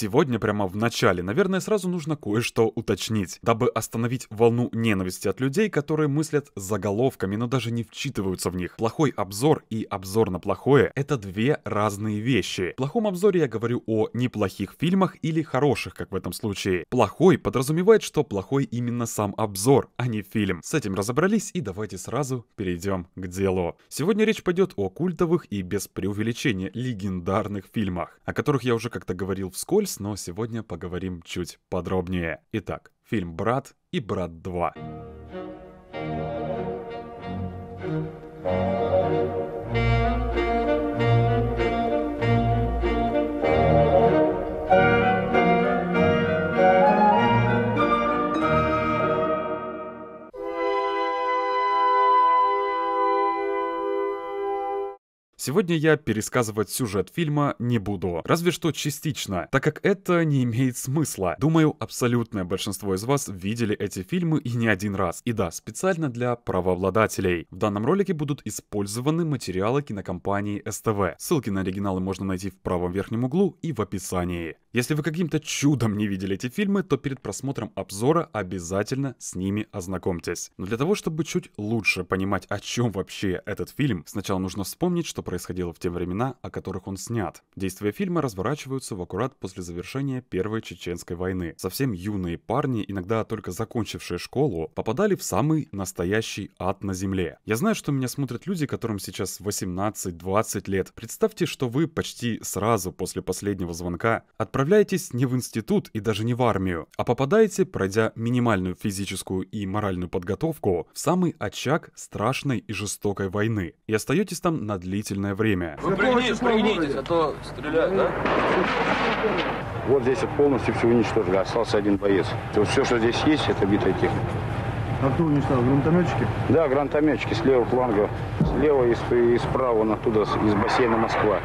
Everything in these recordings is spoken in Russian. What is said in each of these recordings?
Сегодня прямо в начале, наверное, сразу нужно кое-что уточнить, дабы остановить волну ненависти от людей, которые мыслят заголовками, но даже не вчитываются в них. Плохой обзор и обзор на плохое — это две разные вещи. В плохом обзоре я говорю о неплохих фильмах или хороших, как в этом случае. Плохой подразумевает, что плохой именно сам обзор, а не фильм. С этим разобрались и давайте сразу перейдем к делу. Сегодня речь пойдет о культовых и без преувеличения легендарных фильмах, о которых я уже как-то говорил вскользь, Вельс, но сегодня поговорим чуть подробнее. Итак, фильм «Брат» и «Брат 2». Сегодня я пересказывать сюжет фильма не буду, разве что частично, так как это не имеет смысла. Думаю, абсолютное большинство из вас видели эти фильмы и не один раз. И да, специально для правообладателей. В данном ролике будут использованы материалы кинокомпании СТВ. Ссылки на оригиналы можно найти в правом верхнем углу и в описании. Если вы каким-то чудом не видели эти фильмы, то перед просмотром обзора обязательно с ними ознакомьтесь. Но для того, чтобы чуть лучше понимать, о чем вообще этот фильм, сначала нужно вспомнить, что происходит происходило в те времена, о которых он снят. Действия фильма разворачиваются в аккурат после завершения Первой Чеченской войны. Совсем юные парни, иногда только закончившие школу, попадали в самый настоящий ад на земле. Я знаю, что меня смотрят люди, которым сейчас 18-20 лет. Представьте, что вы почти сразу после последнего звонка отправляетесь не в институт и даже не в армию, а попадаете, пройдя минимальную физическую и моральную подготовку, в самый очаг страшной и жестокой войны и остаетесь там на длительное военное время. Вы пригнитесь, пригнитесь, а то стреляют, да? Вот здесь вот полностью все уничтожили, остался один боец. То все, что здесь есть, это битая техника. А кто уничтожил? Гранатометчики? Да, гранатометчики с левого фланга. Слева и, и справа, оттуда, из бассейна Москва.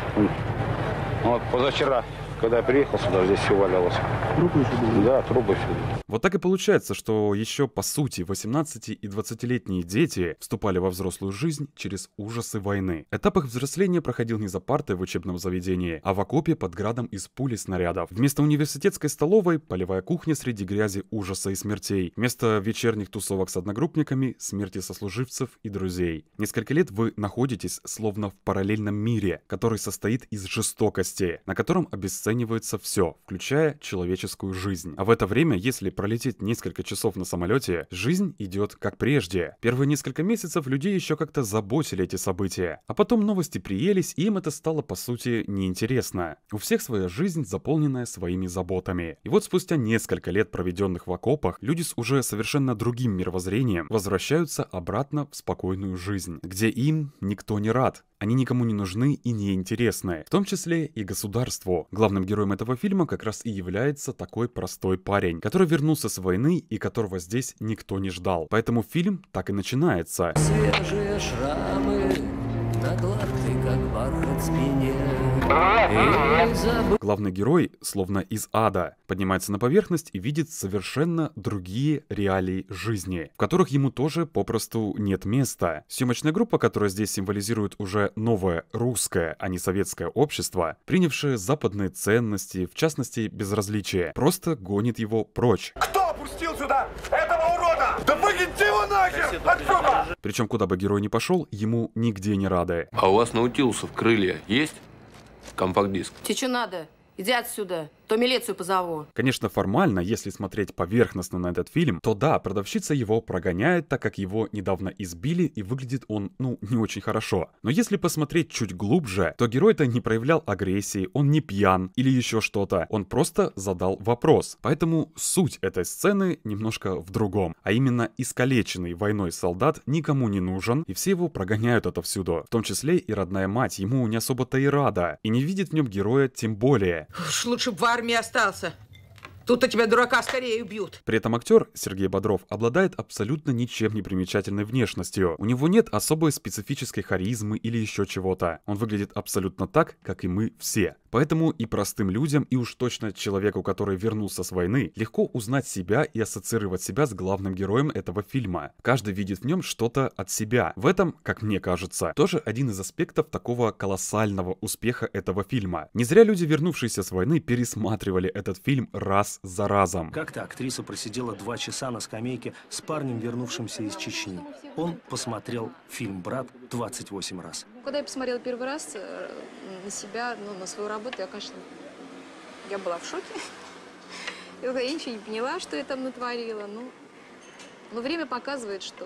Вот позавчера когда я приехал сюда, здесь все валялось. Трупы еще были? Да, трубы все. Вот так и получается, что еще, по сути, 18- и 20-летние дети вступали во взрослую жизнь через ужасы войны. Этап их взросления проходил не за партой в учебном заведении, а в окопе под градом из пули снарядов. Вместо университетской столовой – полевая кухня среди грязи ужаса и смертей. Вместо вечерних тусовок с одногруппниками – смерти сослуживцев и друзей. Несколько лет вы находитесь словно в параллельном мире, который состоит из жестокости, на котором обесценивается оценивается все, включая человеческую жизнь. А в это время, если пролететь несколько часов на самолете, жизнь идет как прежде. Первые несколько месяцев людей еще как-то заботили эти события, а потом новости приелись, и им это стало по сути неинтересно. У всех своя жизнь, заполненная своими заботами. И вот спустя несколько лет, проведенных в окопах, люди с уже совершенно другим мировоззрением возвращаются обратно в спокойную жизнь, где им никто не рад, они никому не нужны и не интересны, в том числе и государству, главным главным героем этого фильма как раз и является такой простой парень, который вернулся с войны и которого здесь никто не ждал. Поэтому фильм так и начинается. Свежие шрамы Главный герой, словно из ада, поднимается на поверхность и видит совершенно другие реалии жизни, в которых ему тоже попросту нет места. Съемочная группа, которая здесь символизирует уже новое русское, а не советское общество, принявшее западные ценности, в частности безразличие, просто гонит его прочь. Кто пустил сюда? Помогите его нахер! Отсюда! Причем куда бы герой не пошел, ему нигде не рады. А у вас наутилусов крылья есть? Компакт-диск. Тебе что надо? Иди отсюда то милицию позову. Конечно, формально, если смотреть поверхностно на этот фильм, то да, продавщица его прогоняет, так как его недавно избили и выглядит он, ну, не очень хорошо. Но если посмотреть чуть глубже, то герой-то не проявлял агрессии, он не пьян или еще что-то, он просто задал вопрос. Поэтому суть этой сцены немножко в другом. А именно, искалеченный войной солдат никому не нужен, и все его прогоняют отовсюду. В том числе и родная мать, ему не особо-то и рада, и не видит в нем героя тем более. Уж лучше бы армии остался. тут у тебя, дурака, скорее убьют. При этом актер Сергей Бодров обладает абсолютно ничем не примечательной внешностью. У него нет особой специфической харизмы или еще чего-то. Он выглядит абсолютно так, как и мы все. Поэтому и простым людям, и уж точно человеку, который вернулся с войны, легко узнать себя и ассоциировать себя с главным героем этого фильма. Каждый видит в нем что-то от себя. В этом, как мне кажется, тоже один из аспектов такого колоссального успеха этого фильма. Не зря люди, вернувшиеся с войны, пересматривали этот фильм раз за разом. Как-то актриса просидела два часа на скамейке с парнем, вернувшимся из Чечни. Он посмотрел фильм «Брат» 28 раз. Когда я посмотрела первый раз э, на себя, ну, на свою работу, работу, я, конечно, я была в шоке. Я ничего не поняла, что я там натворила. Но, ну, но ну, время показывает, что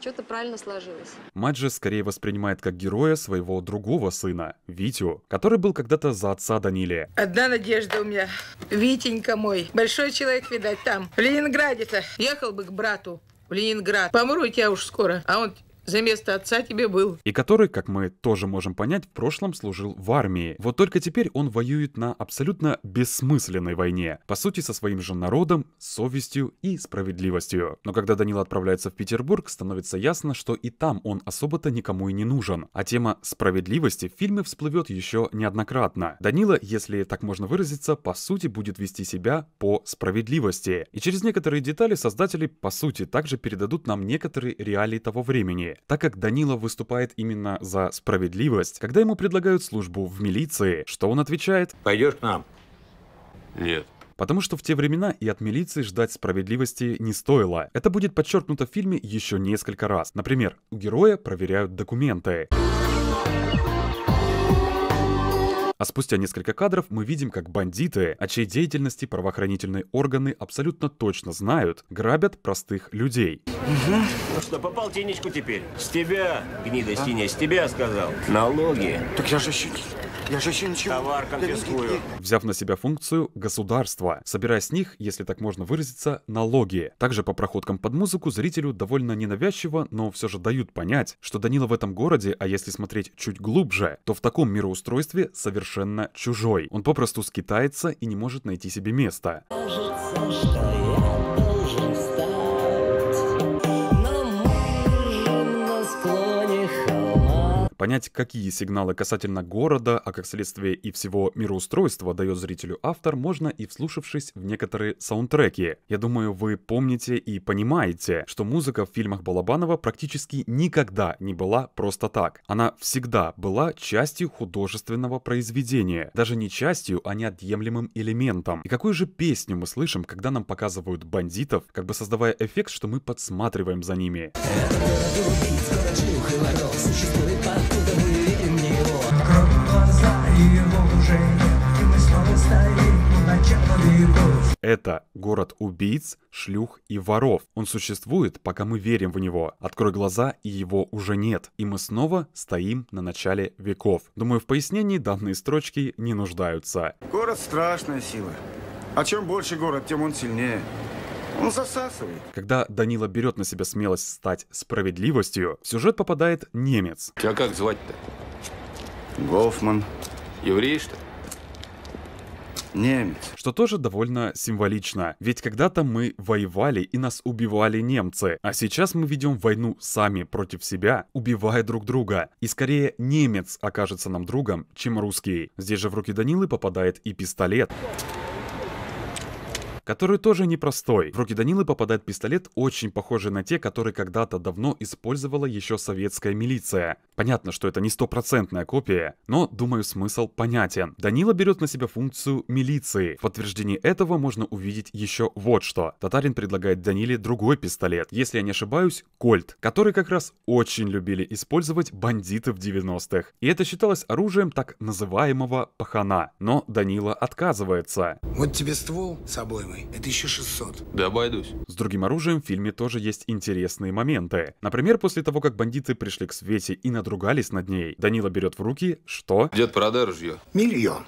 что-то правильно сложилось. Мать же скорее воспринимает как героя своего другого сына, Витю, который был когда-то за отца Даниле. Одна надежда у меня. Витенька мой. Большой человек, видать, там. В Ленинграде-то. Ехал бы к брату в Ленинград. Помру я уж скоро. А он за место отца тебе был. И который, как мы тоже можем понять, в прошлом служил в армии. Вот только теперь он воюет на абсолютно бессмысленной войне. По сути, со своим же народом, совестью и справедливостью. Но когда Данила отправляется в Петербург, становится ясно, что и там он особо-то никому и не нужен. А тема справедливости в фильме всплывет еще неоднократно. Данила, если так можно выразиться, по сути будет вести себя по справедливости. И через некоторые детали создатели, по сути, также передадут нам некоторые реалии того времени так как Данилов выступает именно за справедливость, когда ему предлагают службу в милиции, что он отвечает «Пойдешь к нам?» «Нет». Потому что в те времена и от милиции ждать справедливости не стоило. Это будет подчеркнуто в фильме еще несколько раз. Например, у героя проверяют документы. А спустя несколько кадров мы видим, как бандиты, о а чьей деятельности правоохранительные органы абсолютно точно знают, грабят простых людей. Ну что, по полтинничку теперь? С тебя, гнида синяя, с тебя сказал. Налоги. Так я же еще я же еще ничего... Товар конфискую. Взяв на себя функцию государства, собирая с них, если так можно выразиться, налоги. Также по проходкам под музыку зрителю довольно ненавязчиво, но все же дают понять, что Данила в этом городе, а если смотреть чуть глубже, то в таком мироустройстве совершенно чужой. Он попросту скитается и не может найти себе места. Кажется, что я... понять, какие сигналы касательно города, а как следствие и всего мироустройства дает зрителю автор, можно и вслушавшись в некоторые саундтреки. Я думаю, вы помните и понимаете, что музыка в фильмах Балабанова практически никогда не была просто так. Она всегда была частью художественного произведения. Даже не частью, а неотъемлемым элементом. И какую же песню мы слышим, когда нам показывают бандитов, как бы создавая эффект, что мы подсматриваем за ними. Существует это город убийц, шлюх и воров. Он существует, пока мы верим в него. Открой глаза, и его уже нет. И мы снова стоим на начале веков. Думаю, в пояснении данные строчки не нуждаются. Город страшная сила. А чем больше город, тем он сильнее. Он засасывает. Когда Данила берет на себя смелость стать справедливостью, в сюжет попадает немец. Тебя как звать-то? Гофман. Еврей, что Немец. Что тоже довольно символично, ведь когда-то мы воевали и нас убивали немцы, а сейчас мы ведем войну сами против себя, убивая друг друга. И скорее немец окажется нам другом, чем русский. Здесь же в руки Данилы попадает и Пистолет который тоже непростой. В руки Данилы попадает пистолет, очень похожий на те, которые когда-то давно использовала еще советская милиция. Понятно, что это не стопроцентная копия, но, думаю, смысл понятен. Данила берет на себя функцию милиции. В подтверждении этого можно увидеть еще вот что. Татарин предлагает Даниле другой пистолет, если я не ошибаюсь, кольт, который как раз очень любили использовать бандиты в 90-х. И это считалось оружием так называемого пахана. Но Данила отказывается. Вот тебе ствол с обоймой, мой. Это еще 600. Да обойдусь. С другим оружием в фильме тоже есть интересные моменты. Например, после того, как бандиты пришли к Свете и надругались над ней, Данила берет в руки что? Дед, продай ружье. Миллион.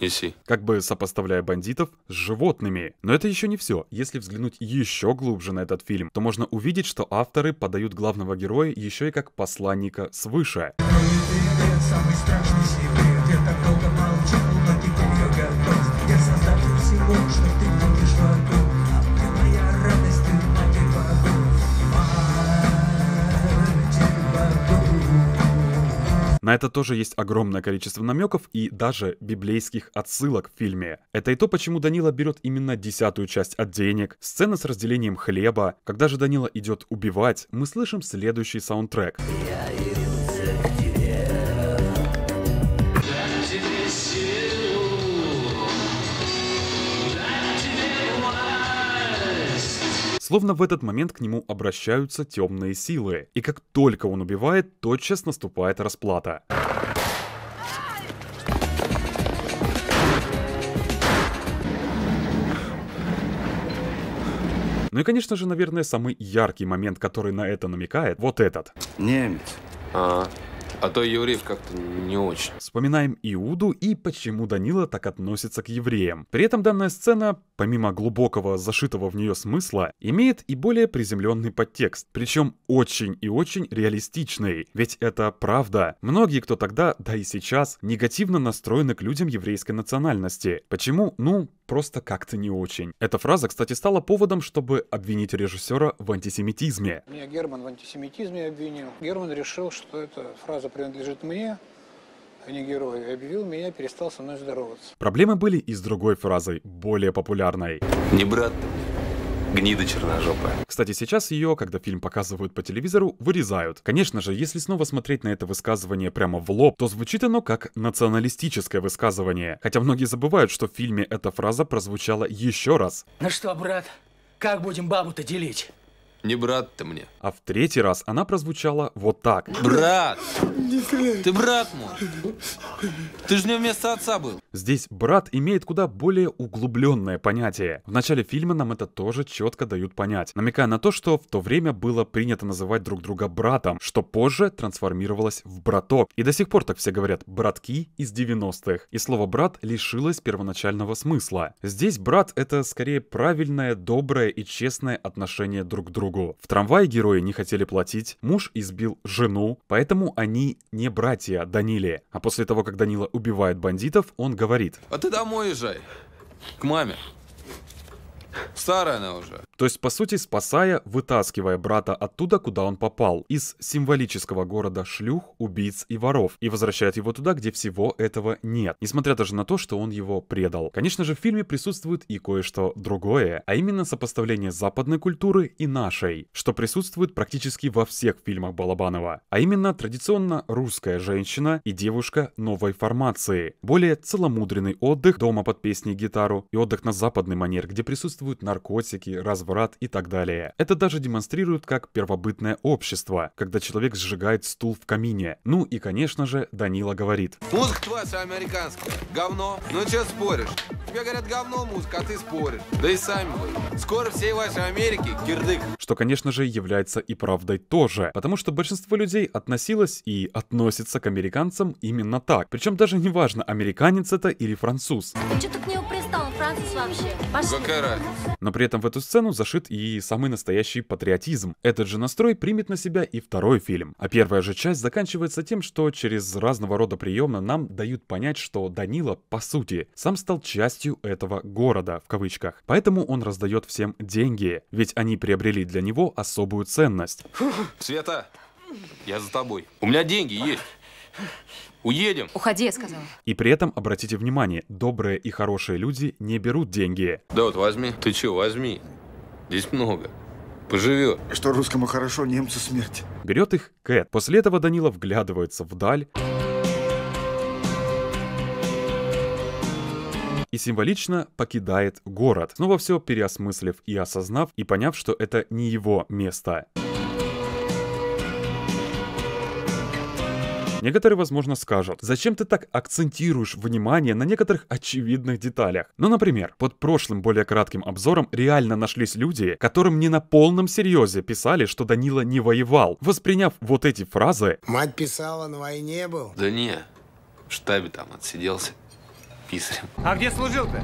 Неси. Как бы сопоставляя бандитов с животными. Но это еще не все. Если взглянуть еще глубже на этот фильм, то можно увидеть, что авторы подают главного героя еще и как посланника свыше. Самый страшный На это тоже есть огромное количество намеков и даже библейских отсылок в фильме. Это и то, почему Данила берет именно десятую часть от денег, сцена с разделением хлеба. Когда же Данила идет убивать, мы слышим следующий саундтрек. Я Словно в этот момент к нему обращаются темные силы, и как только он убивает, тотчас наступает расплата. Ну и, конечно же, наверное, самый яркий момент, который на это намекает, вот этот. Немец. А, а то евреев как-то не очень. Вспоминаем Иуду и почему Данила так относится к евреям. При этом данная сцена помимо глубокого зашитого в нее смысла, имеет и более приземленный подтекст, причем очень и очень реалистичный, ведь это правда. Многие, кто тогда, да и сейчас, негативно настроены к людям еврейской национальности. Почему? Ну, просто как-то не очень. Эта фраза, кстати, стала поводом, чтобы обвинить режиссера в антисемитизме. Меня Герман в антисемитизме обвинил. Герман решил, что эта фраза принадлежит мне, а не герой, объявил меня, перестал со мной здороваться. Проблемы были и с другой фразой, более популярной. Не брат, гнида черножопая. Кстати, сейчас ее, когда фильм показывают по телевизору, вырезают. Конечно же, если снова смотреть на это высказывание прямо в лоб, то звучит оно как националистическое высказывание. Хотя многие забывают, что в фильме эта фраза прозвучала еще раз. Ну что, брат, как будем бабу-то делить? Не брат ты мне. А в третий раз она прозвучала вот так. Брат! Ты брат мой! Ты же не вместо отца был! Здесь брат имеет куда более углубленное понятие. В начале фильма нам это тоже четко дают понять, намекая на то, что в то время было принято называть друг друга братом, что позже трансформировалось в браток. И до сих пор так все говорят «братки» из 90-х. И слово «брат» лишилось первоначального смысла. Здесь брат — это скорее правильное, доброе и честное отношение друг к другу другу. В трамвае герои не хотели платить, муж избил жену, поэтому они не братья Даниле. А после того, как Данила убивает бандитов, он говорит. А ты домой езжай, к маме. Старая она уже. То есть, по сути, спасая, вытаскивая брата оттуда, куда он попал, из символического города шлюх, убийц и воров, и возвращает его туда, где всего этого нет, несмотря даже на то, что он его предал. Конечно же, в фильме присутствует и кое-что другое, а именно сопоставление западной культуры и нашей, что присутствует практически во всех фильмах Балабанова, а именно традиционно русская женщина и девушка новой формации, более целомудренный отдых дома под песни и гитару и отдых на западный манер, где присутствует существуют наркотики, разврат и так далее. Это даже демонстрирует как первобытное общество, когда человек сжигает стул в камине. Ну и, конечно же, Данила говорит. Музыка твоя вся американская. Говно. Ну че споришь? Тебе говорят говно музыка, а ты споришь. Да и сами вы. Скоро всей вашей Америки кирдык. Что, конечно же, является и правдой тоже, потому что большинство людей относилось и относится к американцам именно так. Причем даже не важно, американец это или француз. Ты что ты к нему Францис вообще. Пошли. Какая разница? Но при этом в эту сцену зашит и самый настоящий патриотизм. Этот же настрой примет на себя и второй фильм. А первая же часть заканчивается тем, что через разного рода приемы нам дают понять, что Данила, по сути, сам стал частью этого города, в кавычках. Поэтому он раздает всем деньги, ведь они приобрели для него особую ценность. Света, я за тобой. У меня деньги есть. Уедем. Уходи, я сказала. И при этом, обратите внимание, добрые и хорошие люди не берут деньги. Да вот возьми. Ты чего, возьми. Здесь много. Поживет. Что русскому хорошо, немцу смерть. Берет их Кэт. После этого Данила вглядывается вдаль. и символично покидает город, снова все переосмыслив и осознав, и поняв, что это не его место. Некоторые, возможно, скажут, зачем ты так акцентируешь внимание на некоторых очевидных деталях? Ну, например, под прошлым более кратким обзором реально нашлись люди, которым не на полном серьезе писали, что Данила не воевал, восприняв вот эти фразы «Мать писала, на войне был». Да не, в штабе там отсиделся писарем. А где служил ты?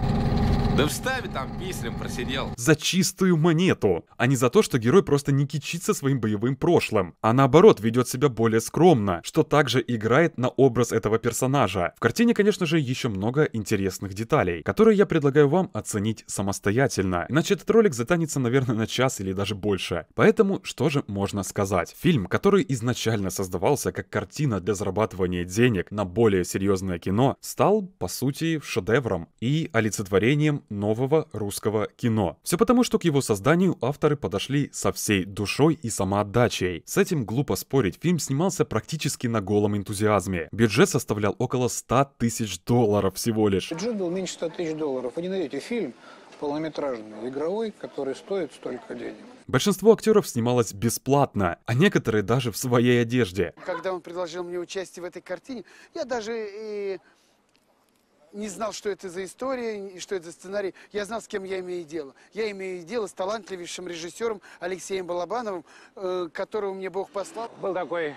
Да в там пислем просидел. За чистую монету, а не за то, что герой просто не кичится своим боевым прошлым, а наоборот ведет себя более скромно, что также играет на образ этого персонажа. В картине, конечно же, еще много интересных деталей, которые я предлагаю вам оценить самостоятельно, иначе этот ролик затанется, наверное, на час или даже больше. Поэтому, что же можно сказать? Фильм, который изначально создавался как картина для зарабатывания денег на более серьезное кино, стал, по сути, шедевром и олицетворением нового русского кино. Все потому, что к его созданию авторы подошли со всей душой и самоотдачей. С этим глупо спорить, фильм снимался практически на голом энтузиазме. Бюджет составлял около 100 тысяч долларов всего лишь. Бюджет был меньше 100 тысяч долларов. Вы не найдете фильм, полнометражный игровой, который стоит столько денег. Большинство актеров снималось бесплатно, а некоторые даже в своей одежде. Когда он предложил мне участие в этой картине, я даже и не знал, что это за история и что это за сценарий. Я знал, с кем я имею дело. Я имею дело с талантливейшим режиссером Алексеем Балабановым, э, которого мне Бог послал. Был такой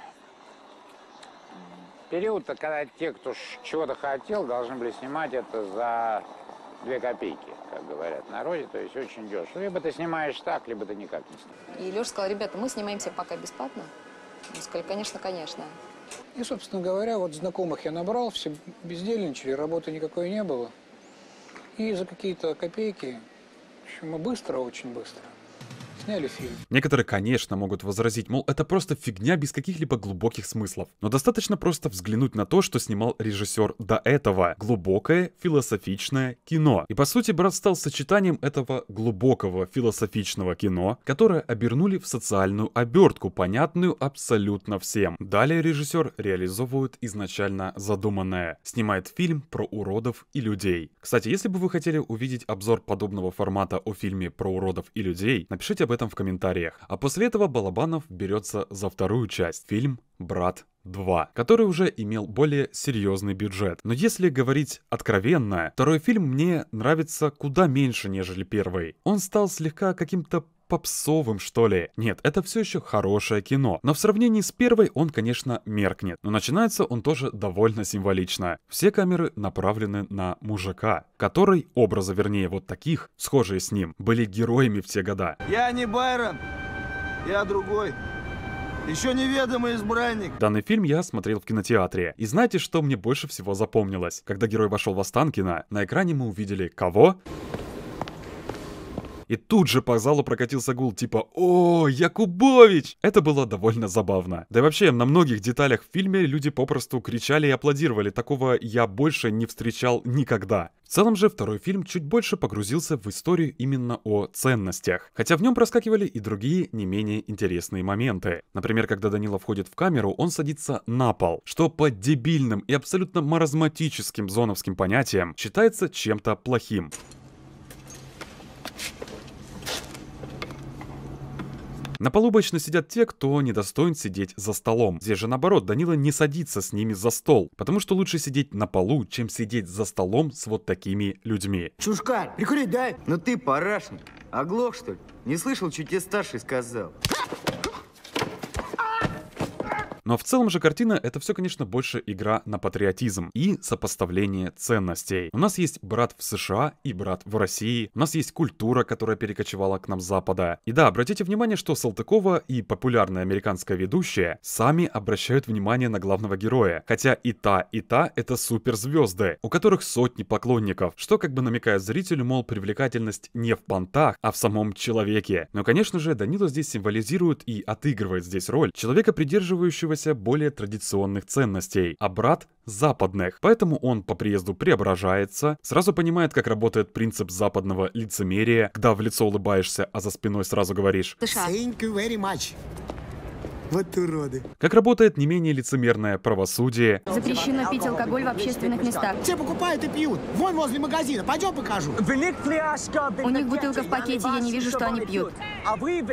период, когда те, кто чего-то хотел, должны были снимать это за две копейки, как говорят в народе, то есть очень дешево. Либо ты снимаешь так, либо ты никак не снимаешь. И Леша сказал, ребята, мы снимаемся пока бесплатно. Мы сказали, конечно, конечно. И, собственно говоря, вот знакомых я набрал, все бездельничали, работы никакой не было. И за какие-то копейки, в общем, быстро, очень быстро – сняли фильм. Некоторые, конечно, могут возразить, мол, это просто фигня без каких-либо глубоких смыслов. Но достаточно просто взглянуть на то, что снимал режиссер до этого. Глубокое, философичное кино. И по сути, брат стал сочетанием этого глубокого философичного кино, которое обернули в социальную обертку, понятную абсолютно всем. Далее режиссер реализовывает изначально задуманное. Снимает фильм про уродов и людей. Кстати, если бы вы хотели увидеть обзор подобного формата о фильме про уродов и людей, напишите об этом этом в комментариях. А после этого Балабанов берется за вторую часть. Фильм «Брат 2», который уже имел более серьезный бюджет. Но если говорить откровенно, второй фильм мне нравится куда меньше, нежели первый. Он стал слегка каким-то попсовым, что ли. Нет, это все еще хорошее кино. Но в сравнении с первой он, конечно, меркнет. Но начинается он тоже довольно символично. Все камеры направлены на мужика, который, образа вернее вот таких, схожие с ним, были героями в те года. Я не Байрон, я другой. Еще неведомый избранник. Данный фильм я смотрел в кинотеатре. И знаете, что мне больше всего запомнилось? Когда герой вошел в Останкино, на экране мы увидели кого? И тут же по залу прокатился гул типа «О, Якубович!» Это было довольно забавно. Да и вообще, на многих деталях в фильме люди попросту кричали и аплодировали. Такого я больше не встречал никогда. В целом же второй фильм чуть больше погрузился в историю именно о ценностях, хотя в нем проскакивали и другие не менее интересные моменты. Например, когда Данила входит в камеру, он садится на пол, что по дебильным и абсолютно маразматическим зоновским понятиям считается чем-то плохим. На полу обычно сидят те, кто не достоин сидеть за столом. Здесь же наоборот, Данила не садится с ними за стол, потому что лучше сидеть на полу, чем сидеть за столом с вот такими людьми. Чушкарь, прикурить дай! Ну ты парашник, оглох что ли? Не слышал, что тебе старший сказал? Но в целом же картина — это все, конечно, больше игра на патриотизм и сопоставление ценностей. У нас есть брат в США и брат в России, у нас есть культура, которая перекочевала к нам с Запада. И да, обратите внимание, что Салтыкова и популярная американская ведущая сами обращают внимание на главного героя, хотя и та, и та — это суперзвезды, у которых сотни поклонников, что как бы намекает зрителю, мол, привлекательность не в понтах, а в самом человеке. Но, конечно же, Данила здесь символизирует и отыгрывает здесь роль человека, придерживающегося придерживавшегося более традиционных ценностей, а брат – западных. Поэтому он по приезду преображается, сразу понимает, как работает принцип западного лицемерия, когда в лицо улыбаешься, а за спиной сразу говоришь «Thank you very much». Вот уроды. Как работает не менее лицемерное правосудие. Запрещено пить алкоголь в общественных местах. Все покупают и пьют. Вон возле магазина. Пойдем покажу. У них бутылка в пакете, я не вижу, что они пьют. А вы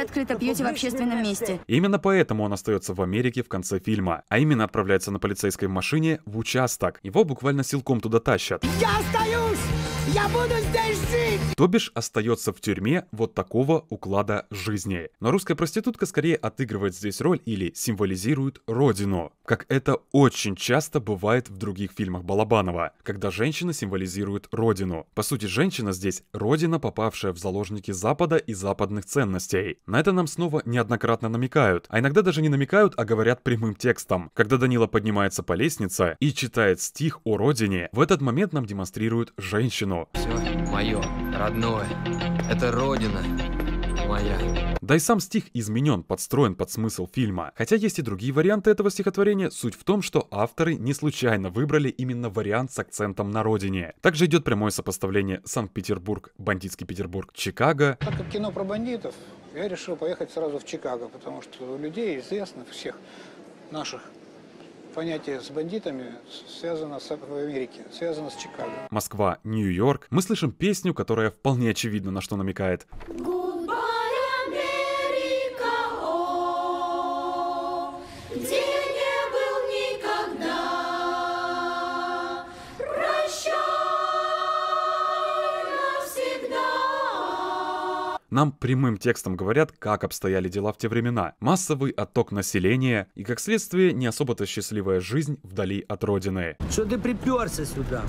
открыто пьете в общественном месте. Именно поэтому он остается в Америке в конце фильма. А именно отправляется на полицейской машине в участок. Его буквально силком туда тащат. Я остаюсь! Я буду здесь жить! То бишь остается в тюрьме вот такого уклада жизни. Но русская проститутка скорее отыгрывает здесь роль или символизирует родину, как это очень часто бывает в других фильмах Балабанова, когда женщина символизирует родину. По сути, женщина здесь родина, попавшая в заложники Запада и западных ценностей. На это нам снова неоднократно намекают, а иногда даже не намекают, а говорят прямым текстом. Когда Данила поднимается по лестнице и читает стих о родине, в этот момент нам демонстрируют женщину. Все мое, родное. Это родина моя. Да и сам стих изменен, подстроен под смысл фильма. Хотя есть и другие варианты этого стихотворения, суть в том, что авторы не случайно выбрали именно вариант с акцентом на родине. Также идет прямое сопоставление Санкт-Петербург, бандитский Петербург, Чикаго. Так как кино про бандитов, я решил поехать сразу в Чикаго, потому что людей известных всех наших понятие с бандитами связано с, в Америке, связано с Чикаго. Москва, Нью-Йорк. Мы слышим песню, которая вполне очевидно на что намекает. Город Нам прямым текстом говорят, как обстояли дела в те времена. Массовый отток населения и, как следствие, не особо-то счастливая жизнь вдали от родины. Что ты приперся сюда?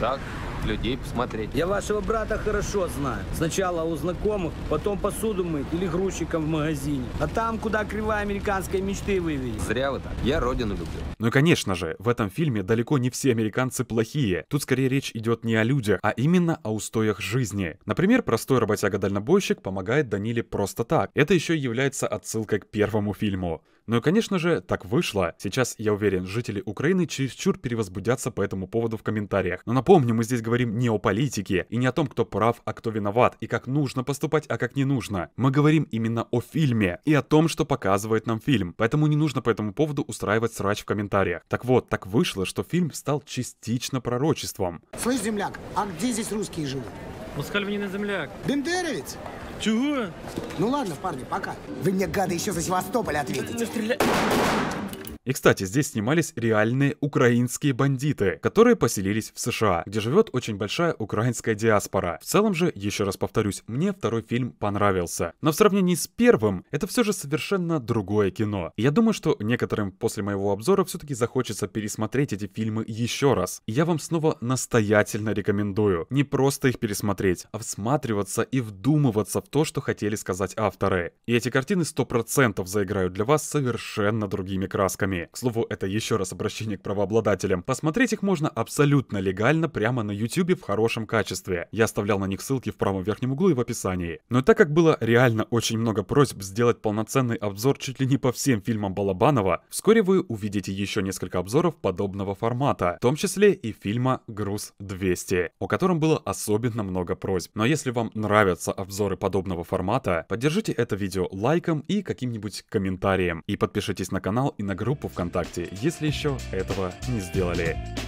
Так, людей посмотреть. Я вашего брата хорошо знаю. Сначала у знакомых, потом посуду мыть или грузчиком в магазине. А там, куда кривая американской мечты вывели. Зря вы так. Я родину люблю. Ну и конечно же, в этом фильме далеко не все американцы плохие. Тут скорее речь идет не о людях, а именно о устоях жизни. Например, простой работяга-дальнобойщик помогает Даниле просто так. Это еще является отсылкой к первому фильму. Но, ну конечно же, так вышло. Сейчас, я уверен, жители Украины чересчур перевозбудятся по этому поводу в комментариях. Но напомню, мы здесь говорим не о политике и не о том, кто прав, а кто виноват, и как нужно поступать, а как не нужно. Мы говорим именно о фильме и о том, что показывает нам фильм. Поэтому не нужно по этому поводу устраивать срач в комментариях. Так вот, так вышло, что фильм стал частично пророчеством. Слышь, земляк, а где здесь русские живут? на земляк. Бендеровец? Чего? Ну ладно, парни, пока. Вы мне, гады, еще за Севастополь ответите. Настреля... И, кстати, здесь снимались реальные украинские бандиты, которые поселились в США, где живет очень большая украинская диаспора. В целом же, еще раз повторюсь, мне второй фильм понравился. Но в сравнении с первым, это все же совершенно другое кино. И я думаю, что некоторым после моего обзора все-таки захочется пересмотреть эти фильмы еще раз. И я вам снова настоятельно рекомендую не просто их пересмотреть, а всматриваться и вдумываться в то, что хотели сказать авторы. И эти картины 100% заиграют для вас совершенно другими красками. Японии. К слову, это еще раз обращение к правообладателям. Посмотреть их можно абсолютно легально прямо на YouTube в хорошем качестве. Я оставлял на них ссылки в правом верхнем углу и в описании. Но так как было реально очень много просьб сделать полноценный обзор чуть ли не по всем фильмам Балабанова, вскоре вы увидите еще несколько обзоров подобного формата, в том числе и фильма «Груз 200», о котором было особенно много просьб. Но если вам нравятся обзоры подобного формата, поддержите это видео лайком и каким-нибудь комментарием. И подпишитесь на канал и на группу группу ВКонтакте, если еще этого не сделали.